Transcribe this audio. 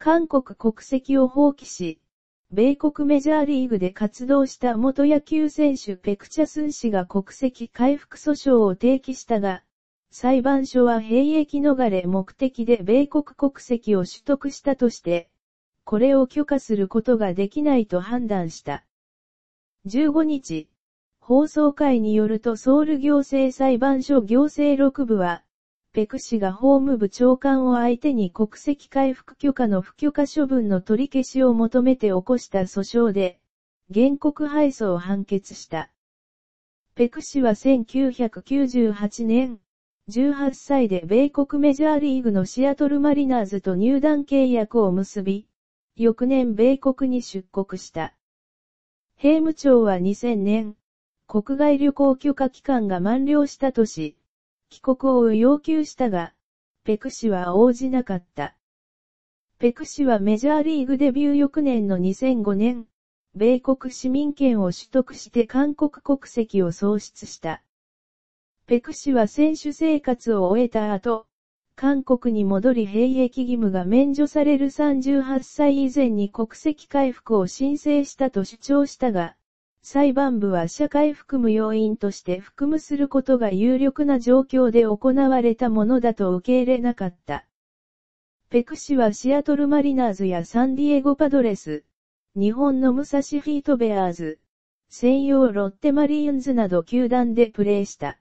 韓国国籍を放棄し、米国メジャーリーグで活動した元野球選手ペクチャスン氏が国籍回復訴訟を提起したが、裁判所は兵役逃れ目的で米国国籍を取得したとして、これを許可することができないと判断した。15日、放送会によるとソウル行政裁判所行政6部は、ペク氏が法務部長官を相手に国籍回復許可の不許可処分の取り消しを求めて起こした訴訟で、原告敗訴を判決した。ペク氏は1998年、18歳で米国メジャーリーグのシアトルマリナーズと入団契約を結び、翌年米国に出国した。兵務庁は2000年、国外旅行許可期間が満了した年、帰国を要求したが、ペク氏は応じなかった。ペク氏はメジャーリーグデビュー翌年の2005年、米国市民権を取得して韓国国籍を喪失した。ペク氏は選手生活を終えた後、韓国に戻り兵役義務が免除される38歳以前に国籍回復を申請したと主張したが、裁判部は社会含む要因として服務することが有力な状況で行われたものだと受け入れなかった。ペク氏はシアトルマリナーズやサンディエゴパドレス、日本の武蔵ヒートベアーズ、専用ロッテマリーンズなど球団でプレーした。